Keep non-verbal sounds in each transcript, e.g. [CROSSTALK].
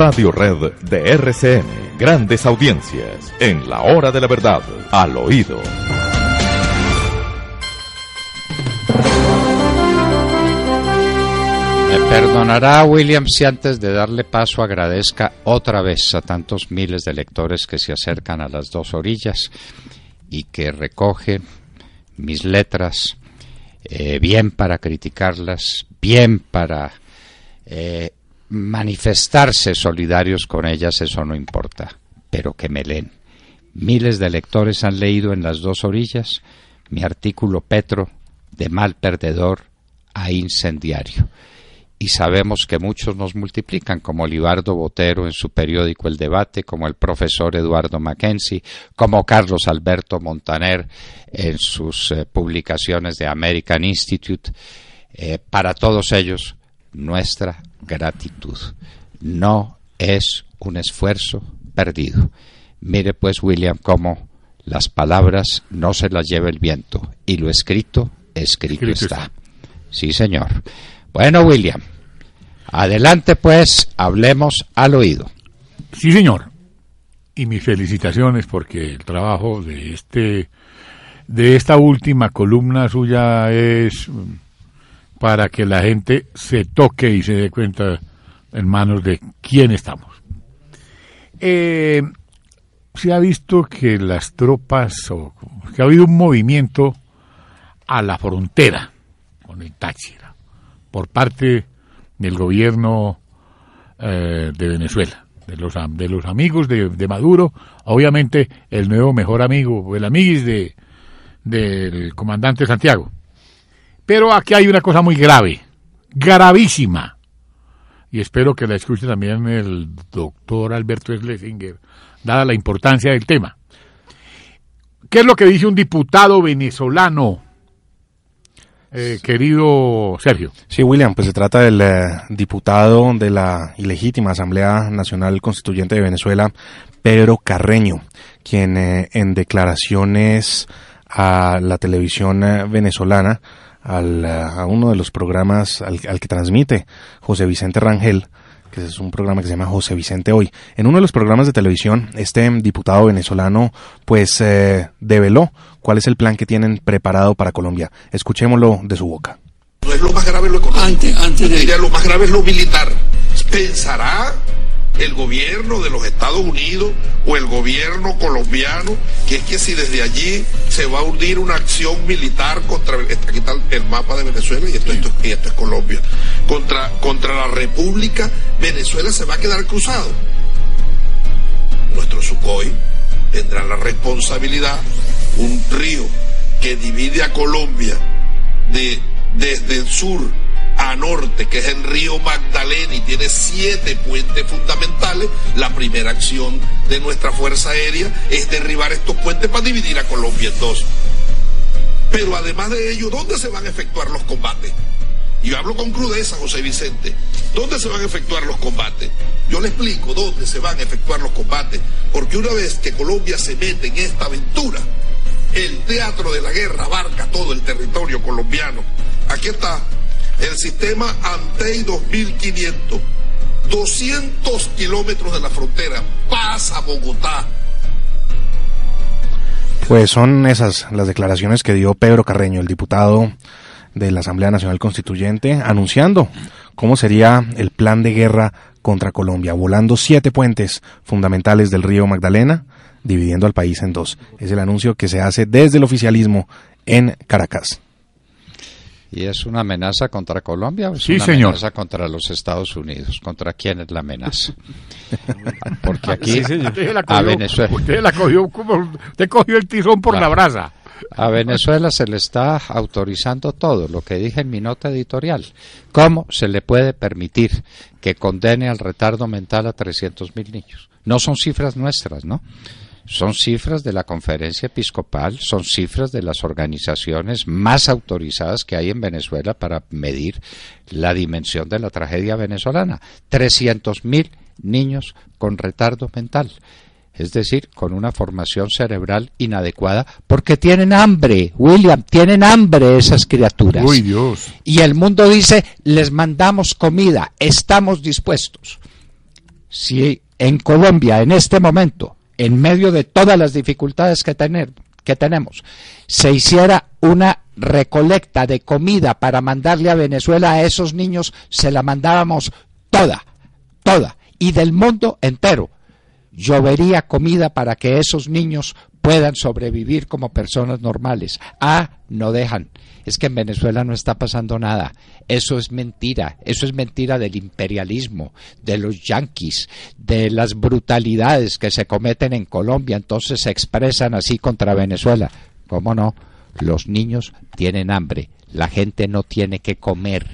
Radio Red de RCN. Grandes audiencias. En la hora de la verdad. Al oído. Me perdonará William si antes de darle paso agradezca otra vez a tantos miles de lectores que se acercan a las dos orillas y que recoge mis letras eh, bien para criticarlas, bien para eh, manifestarse solidarios con ellas, eso no importa, pero que me leen. Miles de lectores han leído en las dos orillas mi artículo Petro de mal perdedor a incendiario. Y sabemos que muchos nos multiplican, como Olivardo Botero en su periódico El Debate, como el profesor Eduardo Mackenzie, como Carlos Alberto Montaner en sus eh, publicaciones de American Institute. Eh, para todos ellos, nuestra gratitud. No es un esfuerzo perdido. Mire pues William cómo las palabras no se las lleva el viento y lo escrito, escrito, está. está. Sí, señor. Bueno, William, adelante pues, hablemos al oído. Sí, señor. Y mis felicitaciones porque el trabajo de este de esta última columna suya es para que la gente se toque y se dé cuenta, en manos de quién estamos. Eh, se ha visto que las tropas, o que ha habido un movimiento a la frontera con el Táchira por parte del gobierno eh, de Venezuela, de los, de los amigos de, Maduro, obviamente el nuevo mejor amigo, el amiguis de, del comandante Santiago. Pero aquí hay una cosa muy grave, gravísima. Y espero que la escuche también el doctor Alberto Schlesinger, dada la importancia del tema. ¿Qué es lo que dice un diputado venezolano? Eh, querido Sergio. Sí, William, pues se trata del eh, diputado de la ilegítima Asamblea Nacional Constituyente de Venezuela, Pedro Carreño, quien eh, en declaraciones a la televisión venezolana eh, a uno de los programas al, que transmite José Vicente Rangel, que es un programa que se llama José Vicente Hoy. En uno de los programas de televisión, este diputado venezolano pues eh, develó cuál es el plan que tienen preparado para Colombia. Escuchémoslo de su boca. lo más grave lo económico. Antes, antes de... Lo más grave es lo militar. Pensará el gobierno de los Estados Unidos o el gobierno colombiano, que es que si desde allí se va a hundir una acción militar contra, aquí está el mapa de Venezuela y esto, es Colombia, contra, contra la República, Venezuela se va a quedar cruzado. Nuestro Sucoy tendrá la responsabilidad, un río que divide a Colombia de, desde el sur norte, que es el río Magdalena y tiene siete puentes fundamentales, la primera acción de nuestra Fuerza Aérea es derribar estos puentes para dividir a Colombia en dos. Pero además de ello, ¿dónde se van a efectuar los combates? Y yo hablo con crudeza, José Vicente. ¿Dónde se van a efectuar los combates? Yo le explico dónde se van a efectuar los combates, porque una vez que Colombia se mete en esta aventura, el teatro de la guerra abarca todo el territorio colombiano. Aquí está el sistema Antei 2500, 200 kilómetros de la frontera, pasa Bogotá. Pues son esas las declaraciones que dio Pedro Carreño, el diputado de la Asamblea Nacional Constituyente, anunciando cómo sería el plan de guerra contra Colombia, volando siete puentes fundamentales del río Magdalena, dividiendo al país en dos. Es el anuncio que se hace desde el oficialismo en Caracas. ¿Y es una amenaza contra Colombia o es una amenaza contra los Estados Unidos? ¿Contra quién es la amenaza? [LAUGHS] Porque aquí a Venezuela... Usted la cogió como... Usted cogió el tirón por la brasa. A Venezuela se le está autorizando todo, lo que dije en mi nota editorial. ¿Cómo se le puede permitir que condene al retardo mental a 300.000 niños? No son cifras nuestras, ¿no? Son cifras de la conferencia episcopal, son cifras de las organizaciones más autorizadas que hay en Venezuela para medir la dimensión de la tragedia venezolana. 300.000 niños con retardo mental, es decir, con una formación cerebral inadecuada, porque tienen hambre, William, tienen hambre esas criaturas. Y el mundo dice, les mandamos comida, estamos dispuestos. Si en Colombia, en este momento, en medio de todas las dificultades que, tener, que tenemos, se hiciera una recolecta de comida para mandarle a Venezuela a esos niños, se la mandábamos toda, toda, y del mundo entero. Llovería comida para que esos niños puedan sobrevivir como personas normales. Ah, no dejan es que en Venezuela no está pasando nada. Eso es mentira, eso es mentira del imperialismo, de los yanquis, de las brutalidades que se cometen en Colombia, entonces se expresan así contra Venezuela. ¿Cómo no? Los niños tienen hambre, la gente no tiene que comer.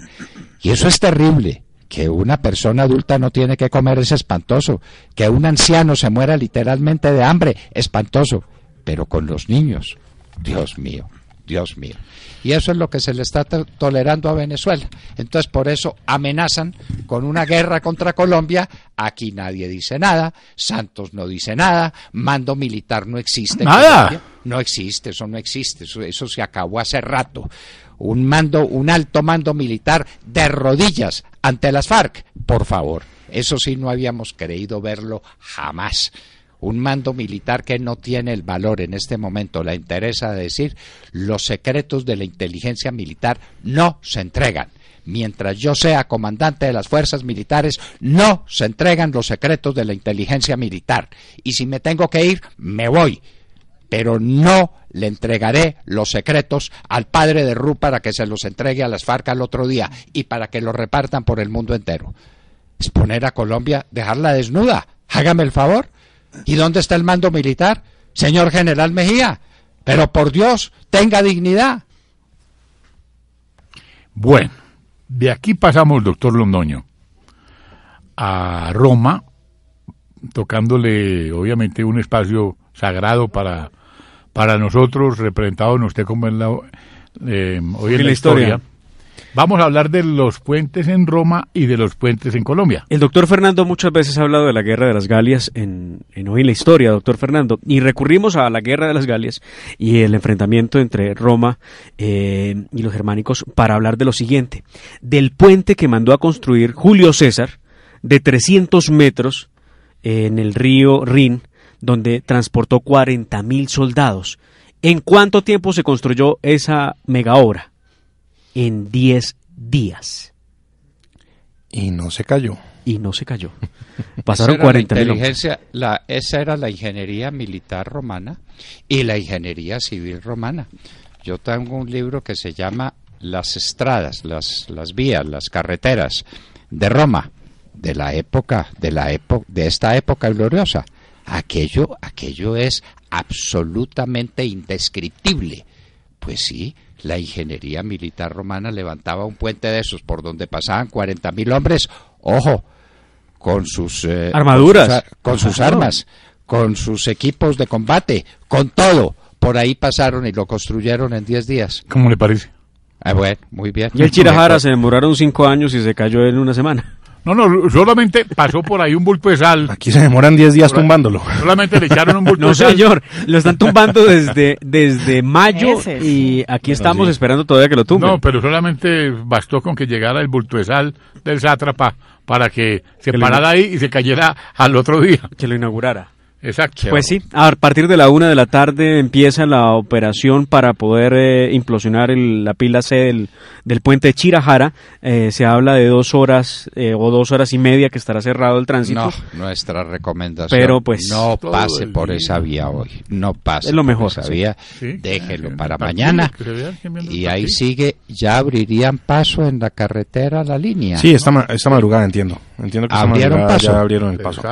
Y eso es terrible. Que una persona adulta no tiene que comer es espantoso. Que un anciano se muera literalmente de hambre, espantoso. Pero con los niños, Dios mío. Dios mío. Y eso es lo que se le está tolerando a Venezuela. Entonces, por eso amenazan con una guerra contra Colombia. Aquí nadie dice nada, Santos no dice nada, mando militar no existe. Nada. No existe, eso no existe, eso, se acabó hace rato un mando, un alto mando militar de rodillas ante las FARC, por favor. Eso sí no habíamos creído verlo jamás un mando militar que no tiene el valor en este momento, la interesa decir los secretos de la inteligencia militar no se entregan. Mientras yo sea comandante de las fuerzas militares, no se entregan los secretos de la inteligencia militar. Y si me tengo que ir, me voy. Pero no le entregaré los secretos al padre de Ru para que se los entregue a las FARC al otro día y para que los repartan por el mundo entero. exponer a Colombia, dejarla desnuda. Hágame el favor. ¿Y dónde está el mando militar? Señor General Mejía, pero por Dios, tenga dignidad. Bueno, de aquí pasamos, doctor Londoño, a Roma, tocándole obviamente un espacio sagrado para, para nosotros, representado eh, en usted como en la, hoy en, la historia Vamos a hablar de los puentes en Roma y de los puentes en Colombia. El doctor Fernando muchas veces ha hablado de la Guerra de las Galias en, en Hoy en la Historia, doctor Fernando, y recurrimos a la Guerra de las Galias y el enfrentamiento entre Roma eh, y los germánicos para hablar de lo siguiente, del puente que mandó a construir Julio César de 300 metros eh, en el río Rin, donde transportó 40.000 soldados. ¿En cuánto tiempo se construyó esa mega obra? en 10 días. Y no se cayó. Y no se cayó. [LAUGHS] Pasaron 40 inteligencia, la, Esa era la ingeniería militar romana y la ingeniería civil romana. Yo tengo un libro que se llama Las estradas, las, vías, las carreteras de Roma, de la época, de la época, de esta época gloriosa. Aquello, aquello es absolutamente indescriptible. Pues sí, la ingeniería militar romana levantaba un puente de esos por donde pasaban 40.000 hombres, ojo, con sus eh, armaduras, con sus, armas, con sus equipos de combate, con todo. Por ahí pasaron y lo construyeron en 10 días. ¿Cómo le parece? Ah, bueno, muy bien. Y el Chirajara se demoraron cinco años y se cayó en una semana. No, no, solamente pasó por ahí un bulto de sal. Aquí se demoran 10 días tumbándolo. Solamente le echaron un bulto no, señor, lo están tumbando desde, desde mayo y aquí estamos esperando todavía que lo tumben. No, pero solamente bastó con que llegara el bulto de sal del sátrapa para que se parara ahí y se cayera al otro día. Que lo inaugurara. Pues sí, a partir de la una de la tarde empieza la operación para poder eh, implosionar la pila C del, del puente Chirajara. Eh, se habla de dos horas eh, o dos horas y media que estará cerrado el tránsito. No, nuestra recomendación. Pues, no pase por esa vía hoy. No pase. Es lo mejor. Por esa vía. Déjelo para mañana. Y ahí sigue. Ya abrirían paso en la carretera la línea. Sí, está madrugada entiendo. Entiendo que abrieron paso. Ya abrieron el paso.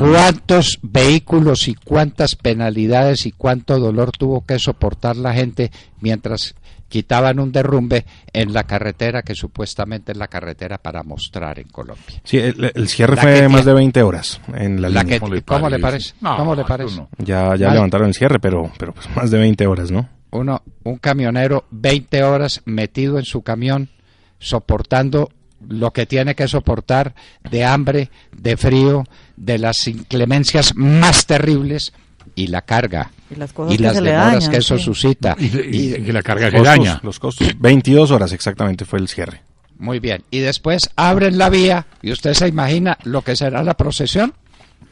¿Cuántos vehículos vehículos y cuántas penalidades y cuánto dolor tuvo que soportar la gente mientras quitaban un derrumbe en la carretera que supuestamente es la carretera para mostrar en Colombia. Sí, el, cierre fue más de 20 horas en la, línea. ¿Cómo, le parece? le parece? Ya, ya levantaron el cierre, pero, pero pues más de 20 horas, ¿no? Uno, un camionero 20 horas metido en su camión soportando lo que tiene que soportar de hambre, de frío, de las inclemencias más terribles y la carga y las, demoras que eso suscita y, la carga que daña los costos 22 [CLEARS THROAT] horas exactamente fue el cierre muy bien y después abren la vía y usted se imagina lo que será la procesión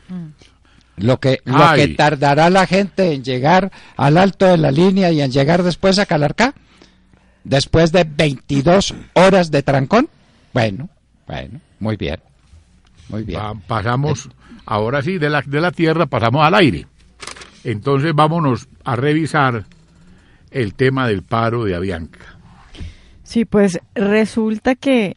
mm. lo que lo que tardará la gente en llegar al alto de la línea y en llegar después a Calarcá después de 22 horas de trancón bueno, bueno, muy bien. Muy bien. pasamos, eh, ahora sí, de la, de la tierra pasamos al aire. Entonces vámonos a revisar el tema del paro de Avianca. Sí, pues resulta que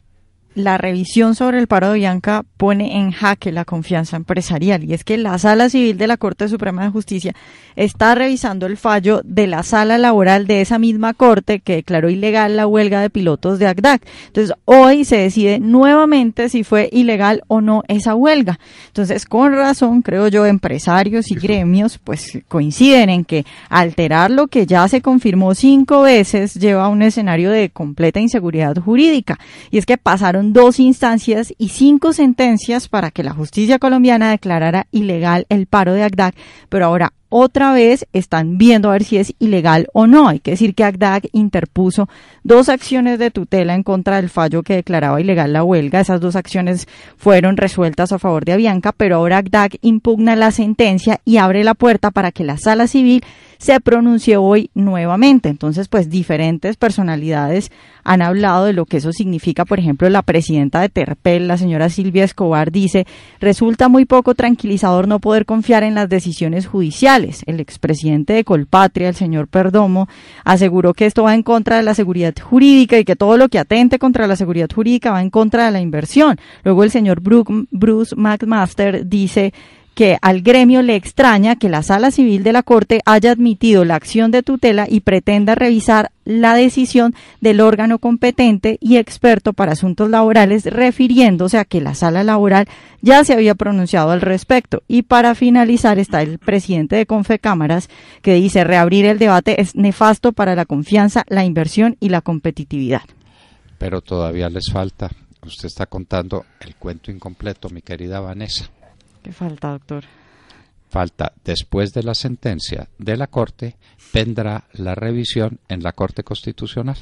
la revisión sobre el paro de Bianca pone en jaque la confianza empresarial y es que la Sala Civil de la Corte Suprema de Justicia está revisando el fallo de la Sala Laboral de esa misma Corte que declaró ilegal la huelga de pilotos de ACDAC. Entonces, hoy se decide nuevamente si fue ilegal o no esa huelga. Entonces, con razón, creo yo, empresarios y gremios pues coinciden en que alterar lo que ya se confirmó cinco veces lleva a un escenario de completa inseguridad jurídica y es que pasaron dos instancias y cinco sentencias para que la justicia colombiana declarara ilegal el paro de AGDAC, pero ahora otra vez están viendo a ver si es ilegal o no. Hay que decir que ACDAG interpuso dos acciones de tutela en contra del fallo que declaraba ilegal la huelga. Esas dos acciones fueron resueltas a favor de Avianca, pero ahora ACDAG impugna la sentencia y abre la puerta para que la sala civil se pronuncie hoy nuevamente. Entonces, pues diferentes personalidades han hablado de lo que eso significa. Por ejemplo, la presidenta de Terpel, la señora Silvia Escobar, dice, resulta muy poco tranquilizador no poder confiar en las decisiones judiciales el expresidente de Colpatria, el señor Perdomo, aseguró que esto va en contra de la seguridad jurídica y que todo lo que atente contra la seguridad jurídica va en contra de la inversión. Luego el señor Bruce McMaster dice que al gremio le extraña que la Sala Civil de la Corte haya admitido la acción de tutela y pretenda revisar la decisión del órgano competente y experto para asuntos laborales, refiriéndose a que la Sala Laboral ya se había pronunciado al respecto. Y para finalizar está el presidente de Confecámaras que dice reabrir el debate es nefasto para la confianza, la inversión y la competitividad. Pero todavía les falta. Usted está contando el cuento incompleto, mi querida Vanessa. ¿Qué falta, doctor? Falta, después de la sentencia de la Corte, vendrá la revisión en la Corte Constitucional.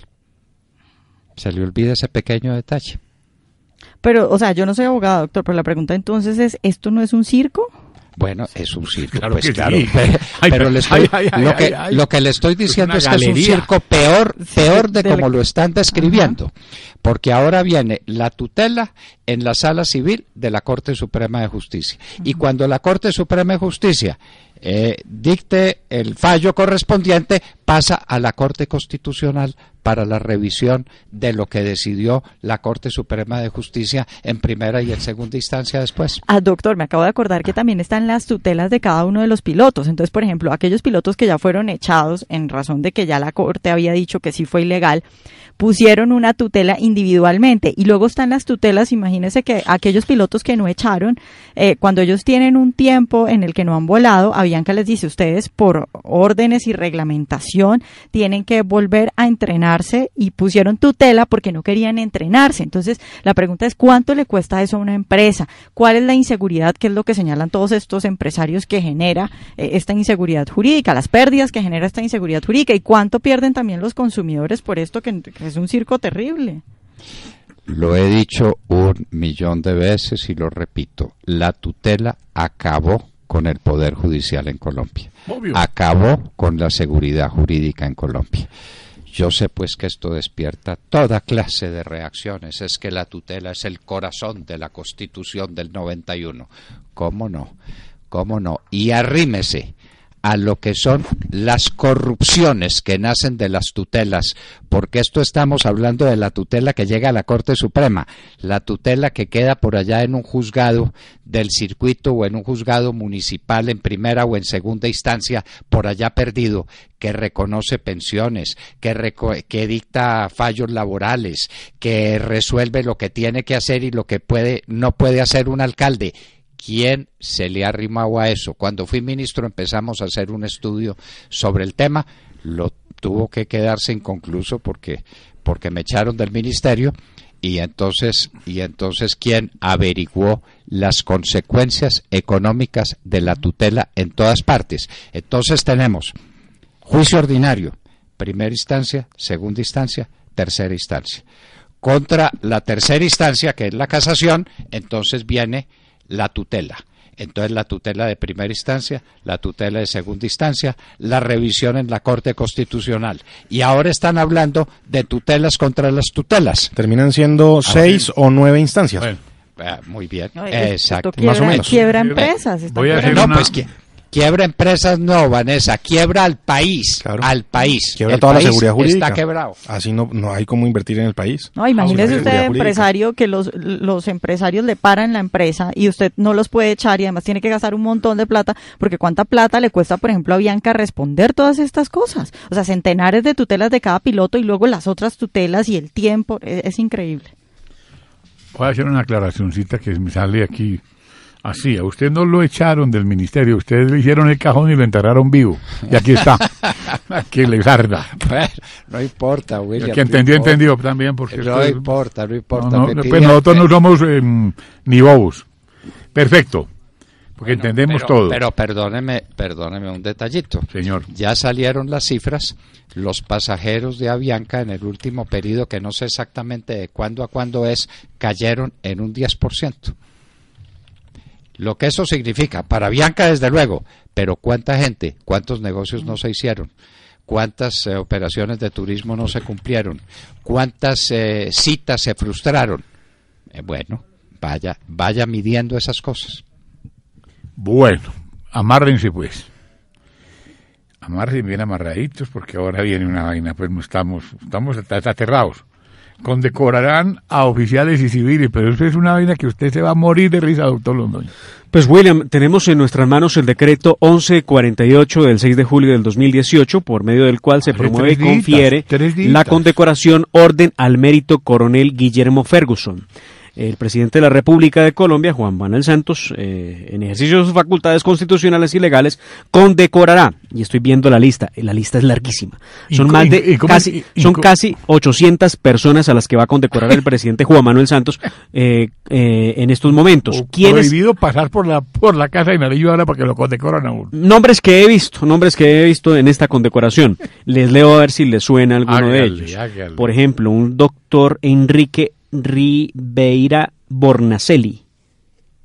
Se le olvida ese pequeño detalle. Pero, o sea, yo no soy abogado, doctor, pero la pregunta entonces es, ¿esto no es un circo? Bueno, es un circo, claro claro. Pero, lo, que, le estoy diciendo es, que es un circo peor, peor de, como lo están describiendo. Porque ahora viene la tutela en la sala civil de la Corte Suprema de Justicia. Y cuando la Corte Suprema de Justicia eh, dicte el fallo correspondiente, pasa a la Corte Constitucional para la revisión de lo que decidió la Corte Suprema de Justicia en primera y en segunda instancia después. Ah, doctor, me acabo de acordar que también están las tutelas de cada uno de los pilotos. Entonces, por ejemplo, aquellos pilotos que ya fueron echados en razón de que ya la Corte había dicho que sí fue ilegal, pusieron una tutela individualmente y luego están las tutelas, imagínate, imagínense que aquellos pilotos que no echaron, eh, cuando ellos tienen un tiempo en el que no han volado, Avianca les dice, ustedes por órdenes y reglamentación tienen que volver a entrenarse y pusieron tutela porque no querían entrenarse. Entonces, la pregunta es, ¿cuánto le cuesta eso a una empresa? ¿Cuál es la inseguridad que es lo que señalan todos estos empresarios que genera eh, esta inseguridad jurídica, las pérdidas que genera esta inseguridad jurídica y cuánto pierden también los consumidores por esto que es un circo terrible? Lo he dicho un millón de veces y lo repito, la tutela acabó con el Poder Judicial en Colombia, acabó con la seguridad jurídica en Colombia. Yo sé pues que esto despierta toda clase de reacciones. Es que la tutela es el corazón de la Constitución del 91. ¿Cómo no? ¿Cómo no? Y arrímese a lo que son las corrupciones que nacen de las tutelas, porque esto estamos hablando de la tutela que llega a la Corte Suprema, la tutela que queda por allá en un juzgado del circuito o en un juzgado municipal en primera o en segunda instancia, por allá perdido, que reconoce pensiones, que, dicta fallos laborales, que resuelve lo que tiene que hacer y lo que puede, no puede hacer un alcalde quién se le ha arrimado a eso. Cuando fui ministro empezamos a hacer un estudio sobre el tema, lo tuvo que quedarse inconcluso porque porque me echaron del ministerio y entonces y entonces quién averiguó las consecuencias económicas de la tutela en todas partes. Entonces tenemos juicio ordinario, primera instancia, segunda instancia, tercera instancia. Contra la tercera instancia, que es la casación, entonces viene la tutela. Entonces la tutela de primera instancia, la tutela de segunda instancia, la revisión en la Corte Constitucional. Y ahora están hablando de tutelas contra las tutelas. Terminan siendo ah, seis o nueve instancias. Ah, muy bien, exacto. Más o menos. Quiebra empresas. no, pues, Quiebra empresas, no, Vanessa, quiebra al país, al país. Quiebra toda la seguridad jurídica. Está quebrado. Así no, no hay cómo invertir en el país. No, imagínese usted, empresario, que los, los empresarios le paran la empresa y usted no los puede echar y además tiene que gastar un montón de plata, porque cuánta plata le cuesta, por ejemplo, a Bianca responder todas estas cosas. O sea, centenares de tutelas de cada piloto y luego las otras tutelas y el tiempo, es, es increíble. Voy a hacer una aclaracioncita que me sale aquí Así, a usted no lo echaron del ministerio, ustedes le hicieron el cajón y lo enterraron vivo. Y aquí está. [LAUGHS] aquí le garda, no importa, William. El que entendió, entendió también. Porque no importa, no importa. Pues nosotros no somos em, ni bobos. Perfecto. Porque entendemos todo. Pero perdóneme, perdóneme un detallito. Señor. Ya salieron las cifras. Los pasajeros de Avianca en el último periodo, que no sé exactamente de cuándo a cuándo es, cayeron en un 10%. Lo que eso significa, para Bianca desde luego, pero cuánta gente, cuántos negocios no se hicieron, cuántas eh, operaciones de turismo no se cumplieron, cuántas eh, citas se frustraron. Eh, bueno, vaya, vaya midiendo esas cosas. Bueno, amárrense pues. Amárrense bien amarraditos porque ahora viene una vaina, pues estamos, estamos aterrados condecorarán a oficiales y civiles, pero eso es una vaina que usted se va a morir de risa, doctor Londoño. Pues William, tenemos en nuestras manos el decreto 1148 del 6 de julio del 2018, por medio del cual se promueve y confiere la condecoración Orden al Mérito Coronel Guillermo Ferguson. El presidente de la República de Colombia, Juan Manuel Santos, eh, en ejercicio de sus facultades constitucionales y legales, condecorará, y estoy viendo la lista, eh, la lista es larguísima, son más de casi, son casi 800 personas a las que va a condecorar el [LAUGHS] presidente Juan Manuel Santos eh, en estos momentos. ¿Quiénes? Prohibido pasar por la, por la casa de Nariño ahora que lo condecoran aún. Nombres que he visto, nombres que he visto en esta condecoración. Les leo a ver si les suena alguno de ellos. Por ejemplo, un doctor Enrique Ribeira Bornacelli.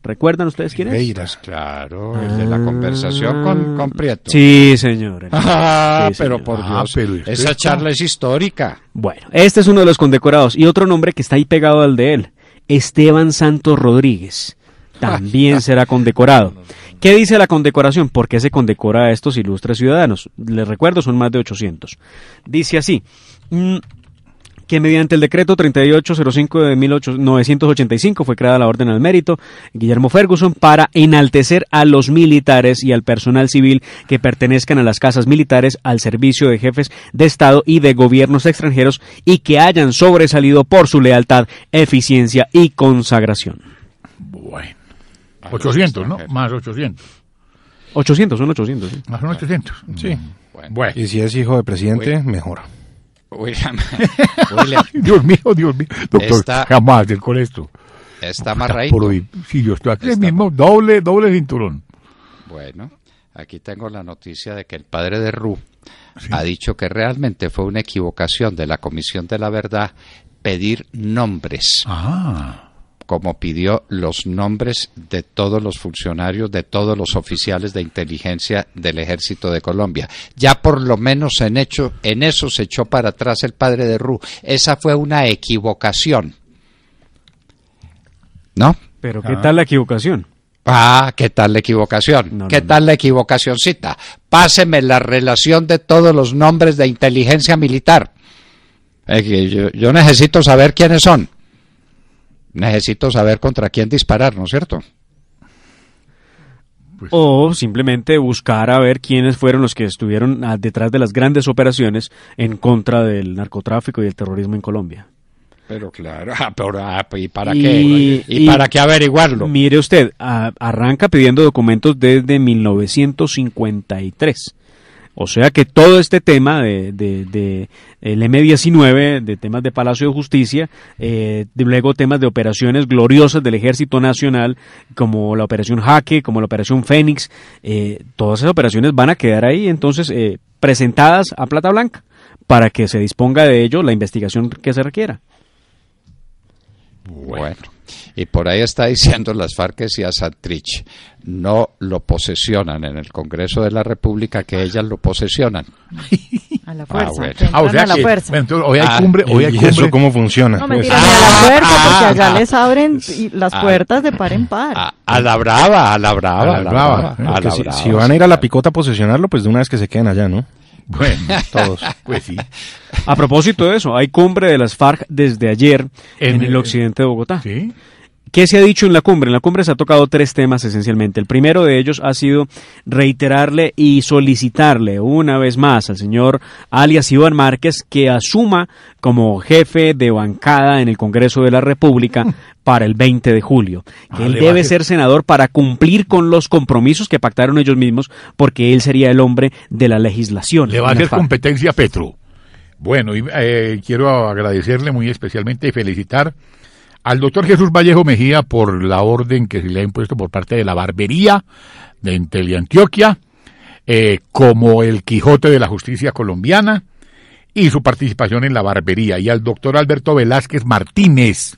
¿Recuerdan ustedes quién es? Ribeiras, claro, el de la ah. conversación con, Prieto. Sí, señor. [LAUGHS] Ah, pero por ah, Dios, esa charla es histórica. Bueno, este es uno de los condecorados y otro nombre que está ahí pegado al de él, Esteban Santos Rodríguez. También [LAUGHS] será condecorado. ¿Qué dice la condecoración? ¿Por qué se condecora a estos ilustres ciudadanos? Les recuerdo, son más de 800. Dice así, mm, que mediante el decreto 3805 de 1985 fue creada la Orden al Mérito Guillermo Ferguson para enaltecer a los militares y al personal civil que pertenezcan a las casas militares al servicio de jefes de Estado y de gobiernos extranjeros y que hayan sobresalido por su lealtad, eficiencia y consagración. Bueno. 800, ¿no? Más 800. 800, son 800. Más son 800, sí. Bueno. Y si es hijo de presidente, mejora. mejor. [LAUGHS] Dios mío, Dios mío. Doctor, jamás del con esto. Está más raíz, Sí, yo estoy aquí mismo, doble, doble cinturón. Bueno, aquí tengo la noticia de que el padre de Ru ha dicho que realmente fue una equivocación de la Comisión de la Verdad pedir nombres. Ah como pidió los nombres de todos los funcionarios, de todos los oficiales de inteligencia del Ejército de Colombia. Ya por lo menos en hecho, en eso se echó para atrás el padre de Ru. Esa fue una equivocación. ¿No? Pero ¿qué ah. tal la equivocación? Ah, ¿qué tal la equivocación? ¿Qué tal la equivocacioncita? Páseme la relación de todos los nombres de inteligencia militar. yo necesito saber quiénes son necesito saber contra quién disparar, ¿no es cierto? Pues o simplemente buscar a ver quiénes fueron los que estuvieron ah, detrás de las grandes operaciones en contra del narcotráfico y el terrorismo en Colombia. Pero claro, [LAUGHS] ah, ah, ¿y para qué? ¿Y, para qué averiguarlo? Mire usted, arranca pidiendo documentos desde 1953. O sea que todo este tema de, el M-19, de temas de Palacio de Justicia, eh, luego temas de operaciones gloriosas del Ejército Nacional, como la Operación Jaque, como la Operación Fénix, eh, todas esas operaciones van a quedar ahí, entonces, eh, presentadas a Plata Blanca, para que se disponga de ello la investigación que se requiera. Bueno. Y por ahí está diciendo las Farques y Asatrich. No lo posesionan en el Congreso de la República, que ellas lo posesionan. A la ah, fuerza. Ah, a la fuerza. hoy hay ah, cumbre, hoy hay cómo funciona? Pues, a la fuerza, porque allá les abren las puertas de par en par. A, la brava, a la brava. A la, brava. Si, si, van a ir a la picota a posesionarlo, pues de una vez que se queden allá, ¿no? Bueno, todos. [LAUGHS] Pues A propósito de eso, hay cumbre de las FARC desde ayer en, en el occidente de Bogotá. Sí. ¿Qué se ha dicho en la cumbre? En la cumbre se ha tocado tres temas esencialmente. El primero de ellos ha sido reiterarle y solicitarle una vez más al señor alias Iván Márquez que asuma como jefe de bancada en el Congreso de la República mm. para el 20 de julio. Ah, él debe ser senador para cumplir con los compromisos que pactaron ellos mismos porque él sería el hombre de la legislación. Le va a hacer competencia Petro. Bueno, y, eh, quiero agradecerle muy especialmente y felicitar al doctor Jesús Vallejo Mejía por la orden que se le ha impuesto por parte de la barbería de Teleantioquia, eh, como el Quijote de la justicia colombiana, y su participación en la barbería, y al doctor Alberto Velázquez Martínez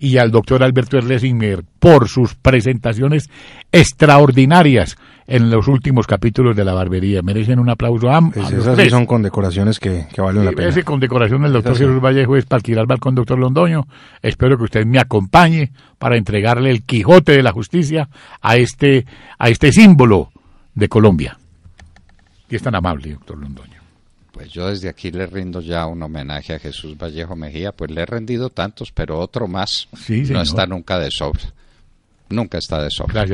y al doctor Alberto Erlesinger por sus presentaciones extraordinarias en los últimos capítulos de La Barbería. Merecen un aplauso a, ambos. Pues esas sí son condecoraciones que, que valen la pena. Ese condecoración del doctor Jesús Vallejo es para tirar balcón, doctor Londoño. Espero que usted me acompañe para entregarle el Quijote de la Justicia a este, a este símbolo de Colombia. Y es tan amable, doctor Londoño. Pues yo desde aquí le rindo ya un homenaje a Jesús Vallejo Mejía, pues le he rendido tantos, pero otro más no está nunca de sobra nunca está de sobra.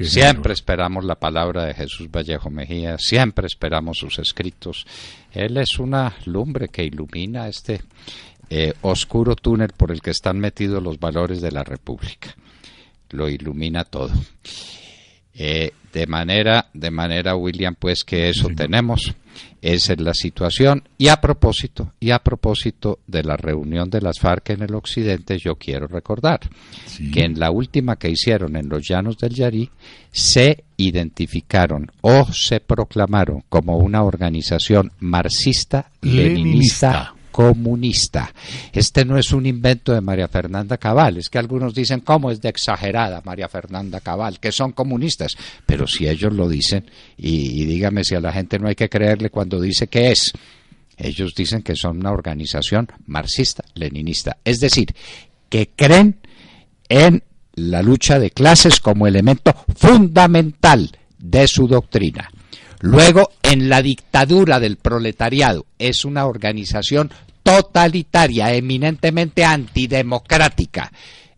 Siempre esperamos la palabra de Jesús Vallejo Mejía, siempre esperamos sus escritos. Él es una lumbre que ilumina este eh, oscuro túnel por el que están metidos los valores de la República. Lo ilumina todo. Eh, de manera, de manera, William, pues que eso tenemos. Esa es la situación. Y a propósito, y a propósito de la reunión de las FARC en el occidente, yo quiero recordar que en la última que hicieron en los llanos del Yarí, se identificaron o se proclamaron como una organización marxista, leninista comunista. Este no es un invento de María Fernanda Cabal, es que algunos dicen cómo es de exagerada María Fernanda Cabal, que son comunistas, pero si ellos lo dicen, y, dígame si a la gente no hay que creerle cuando dice que es. Ellos dicen que son una organización marxista-leninista, es decir, que creen en la lucha de clases como elemento fundamental de su doctrina. Luego, en la dictadura del proletariado, es una organización totalitaria, eminentemente antidemocrática.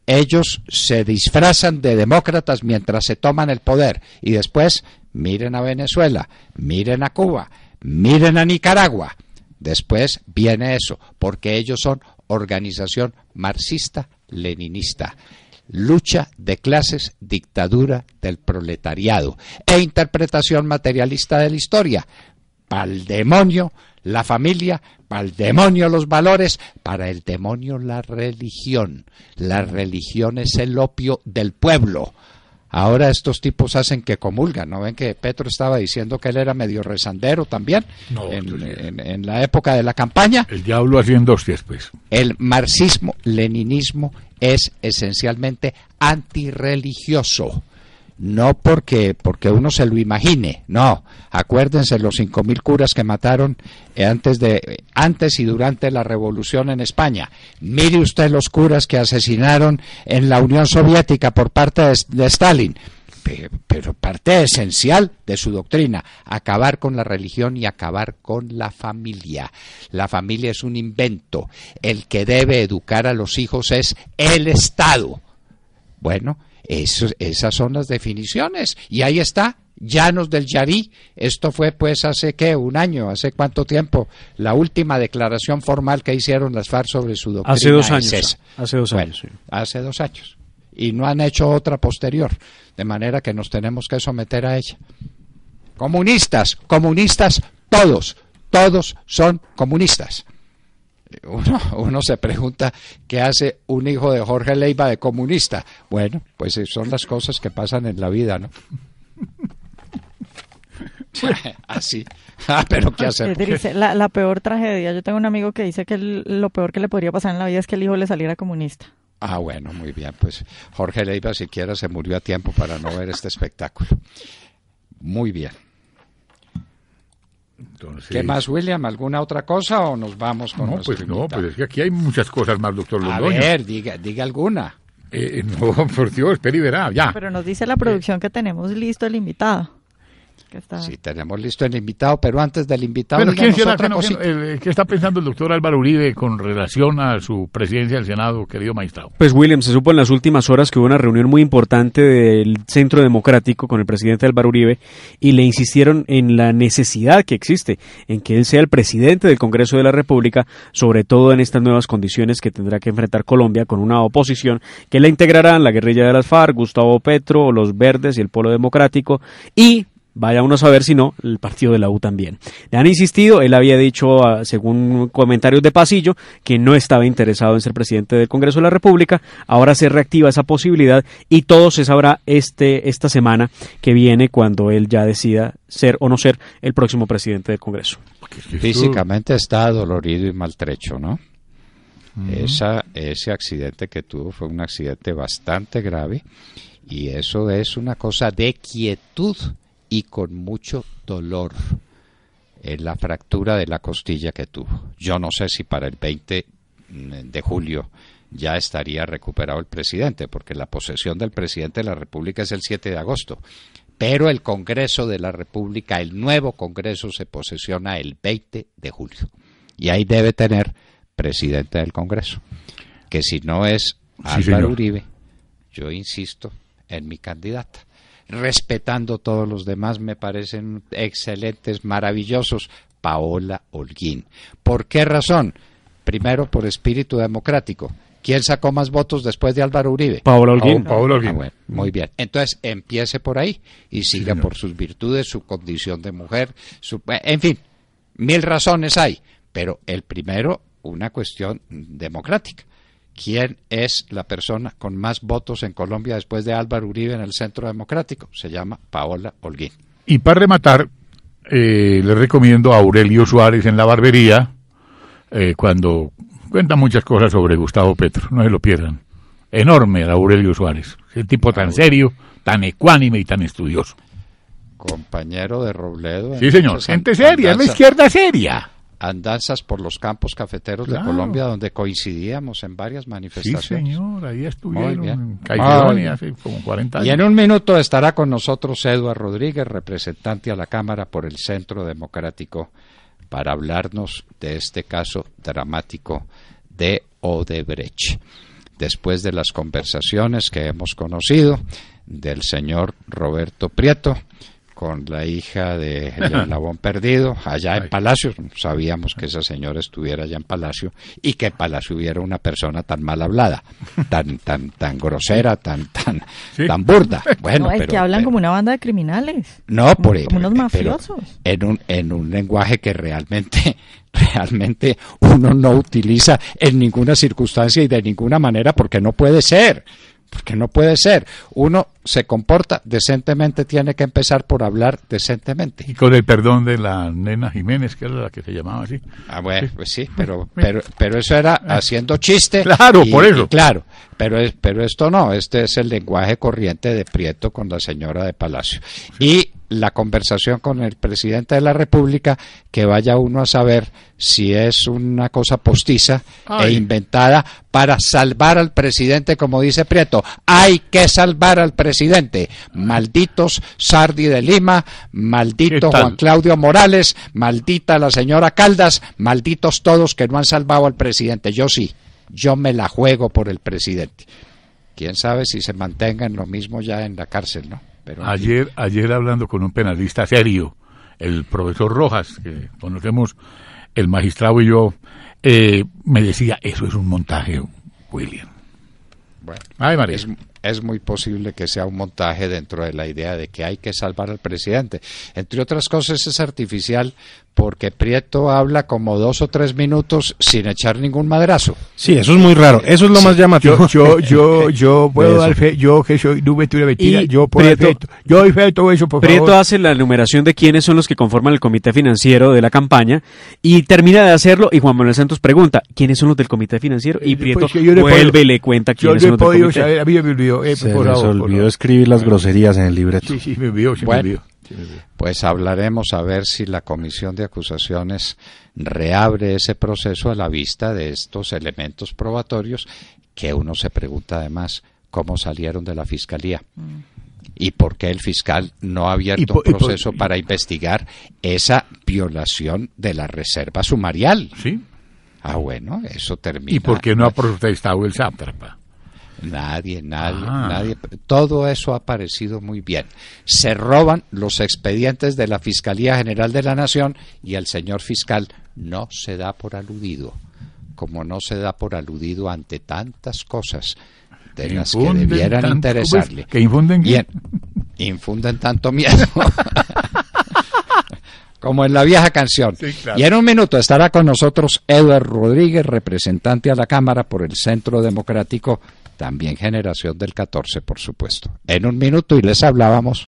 Ellos se disfrazan de demócratas mientras se toman el poder y después miren a Venezuela, miren a Cuba, miren a Nicaragua. Después viene eso, porque ellos son organización marxista-leninista. Lucha de clases, dictadura del proletariado e interpretación materialista de la historia. Pal demonio la familia, para el demonio los valores, para el demonio la religión. La religión es el opio del pueblo. Ahora estos tipos hacen que comulgan, ¿no ven que Petro estaba diciendo que él era medio rezandero también en, la época de la campaña? El diablo haciendo hostias, pues. El marxismo, leninismo es esencialmente antirreligioso no porque, porque uno se lo imagine, no. Acuérdense los 5.000 curas que mataron eh, antes, de, eh, antes y durante la revolución en España. Mire usted los curas que asesinaron en la Unión Soviética por parte de Stalin pero parte esencial de su doctrina, acabar con la religión y acabar con la familia. La familia es un invento. El que debe educar a los hijos es el Estado. Bueno, esas son las definiciones. Y ahí está, Llanos del Yarí. Esto fue pues hace qué, un año, hace cuánto tiempo, la última declaración formal que hicieron las FARC sobre su doctrina. Hace dos años. hace dos años. Hace dos años. Y no han hecho otra posterior. De manera que nos tenemos que someter a ella. Comunistas, comunistas todos, todos son comunistas uno, [LAUGHS] uno, se pregunta qué hace un hijo de Jorge Leiva de comunista. Bueno, pues eh, son las cosas que pasan en la vida, ¿no? [LAUGHS] Así. [LAUGHS] Ah, pero ¿qué hacer? La, la, peor tragedia. Yo tengo un amigo que dice que lo peor que le podría pasar en la vida es que el hijo le saliera comunista. Ah, bueno, muy bien. Pues Jorge Leiva siquiera se murió a tiempo para no ver este espectáculo. Muy bien. ¿Qué más, William? ¿Alguna otra cosa o nos vamos con No, pues no, pues es que aquí hay muchas cosas más, doctor Londoño. A ver, diga, diga alguna. Eh, eh, no, [LAUGHS] por Dios, espera y verá, ya. Pero nos dice la producción que tenemos listo el invitado. Sí, tenemos listo el invitado, pero antes del invitado... ¿Qué está pensando el doctor Álvaro Uribe con relación a su presidencia del Senado, querido magistrado? Pues, William, se supo en las últimas horas que hubo una reunión muy importante del Centro Democrático con el presidente Álvaro Uribe y le insistieron en la necesidad que existe en que él sea el presidente del Congreso de la República, sobre todo en estas nuevas condiciones que tendrá que enfrentar Colombia con una oposición que la integrarán la guerrilla de las FARC, Gustavo Petro, los Verdes y el Polo Democrático y Vaya uno a saber si no, el partido de la U también. Le han insistido, él había dicho, ah, según comentarios de Pasillo, que no estaba interesado en ser presidente del Congreso de la República. Ahora se reactiva esa posibilidad y todo se sabrá este, esta semana que viene cuando él ya decida ser o no ser el próximo presidente del Congreso. Físicamente está dolorido y maltrecho, ¿no? Esa, ese accidente que tuvo fue un accidente bastante grave y eso es una cosa de quietud y con mucho dolor en la fractura de la costilla que tuvo. Yo no sé si para el 20 mm, de julio ya estaría recuperado el presidente, porque la posesión del presidente de la República es el 7 de agosto. Pero el Congreso de la República, el nuevo Congreso, se posesiona el 20 de julio. Y ahí debe tener presidente del Congreso. Que si no es Álvaro Uribe, yo insisto en mi candidata respetando todos los demás, me parecen excelentes, maravillosos. Paola Holguín. ¿Por qué razón? Primero, por espíritu democrático. ¿Quién sacó más votos después de Álvaro Uribe? Paola Holguín. Ah, muy bien. Entonces, empiece por ahí y siga por sus virtudes, su condición de mujer, en fin, mil razones hay, pero el primero, una cuestión democrática. ¿Quién es la persona con más votos en Colombia después de Álvaro Uribe en el Centro Democrático? Se llama Paola Holguín. Y para rematar, eh, le recomiendo a Aurelio Suárez en la barbería, eh, cuando cuenta muchas cosas sobre Gustavo Petro, no se lo pierdan. Enorme el Aurelio Suárez, el tipo tan serio, tan ecuánime y tan estudioso. Compañero de Robledo. Sí, señor, gente seria, la izquierda seria andanzas por los campos cafeteros de Colombia donde coincidíamos en varias manifestaciones. Sí, señor, ahí estuvieron en hace como 40 años. Y en un minuto estará con nosotros Eduardo Rodríguez, representante a la Cámara por el Centro Democrático, para hablarnos de este caso dramático de Odebrecht. Después de las conversaciones que hemos conocido del señor Roberto Prieto, con la hija de El Labón [LAUGHS] Perdido, allá en Palacio. Sabíamos que esa señora estuviera allá en Palacio y que en Palacio hubiera una persona tan mal hablada, tan tan tan grosera, tan tan tan burda. [LAUGHS] Bueno, no, es que hablan eh, como una banda de criminales. No, por como unos eh, mafiosos. En un en un lenguaje que realmente [LAUGHS] realmente uno no utiliza en ninguna circunstancia y de ninguna manera porque no puede ser porque pues no puede ser. Uno se comporta decentemente, tiene que empezar por hablar decentemente. Y con el perdón de la nena Jiménez, que era la que se llamaba así. Ah, bueno, pues sí, pero, pero, pero eso era ah. haciendo chiste. Claro, por eso. Claro, pero, es, pero esto no, este es el lenguaje corriente de Prieto con la señora de Palacio. Y la conversación con el presidente de la República, que vaya uno a saber si es una cosa postiza e inventada para salvar al presidente, como dice Prieto. Hay que salvar al presidente. Malditos Sardi de Lima, maldito Juan Claudio Morales, maldita la señora Caldas, malditos todos que no han salvado al presidente. Yo sí, yo me la juego por el presidente. Quién sabe si se mantenga en lo mismo ya en la cárcel, ¿no? ayer, ayer hablando con un penalista serio, el profesor Rojas, que conocemos el magistrado y yo, eh, me decía, eso es un montaje, William. es, muy posible que sea un montaje dentro de la idea de que hay que salvar al presidente. Entre otras cosas, es artificial porque Prieto habla como dos o tres minutos sin echar ningún madrazo. Sí, eso es muy raro. Eso es lo más llamativo. Yo, yo, yo, [LAUGHS] puedo dar fe, yo que soy nube mentira, yo puedo Prieto, dar fe, yo doy fe de todo eso, por Prieto hace la enumeración de quiénes son los que conforman el comité financiero de la campaña y termina de hacerlo y Juan Manuel Santos pregunta, ¿quiénes son los del comité financiero? Y eh, pues, Prieto pues vuelve y le cuenta quiénes son los del comité. Saber, a mí me olvidó. Eh, Se por les favor, olvidó escribir las groserías en el libreto. Sí, sí, me olvidó, sí me olvidó. Pues hablaremos a ver si la comisión de acusaciones reabre ese proceso a la vista de estos elementos probatorios que uno se pregunta además cómo salieron de la fiscalía. Mm. y por qué el fiscal no ha abierto un proceso para investigar esa violación de la reserva sumarial. Sí. Ah, bueno, eso termina. ¿Y por qué no ha protestado el sátrapa? Nadie, nadie, ah. nadie. Todo eso ha parecido muy bien. Se roban los expedientes de la Fiscalía General de la Nación y el señor fiscal no se da por aludido, como no se da por aludido ante tantas cosas de que las que debieran interesarle. que infunden bien, infunden tanto miedo. [LAUGHS] como en la vieja canción. Y en un minuto estará con nosotros Edward Rodríguez, representante a la Cámara por el Centro Democrático también generación del 14, por supuesto. En un minuto y les hablábamos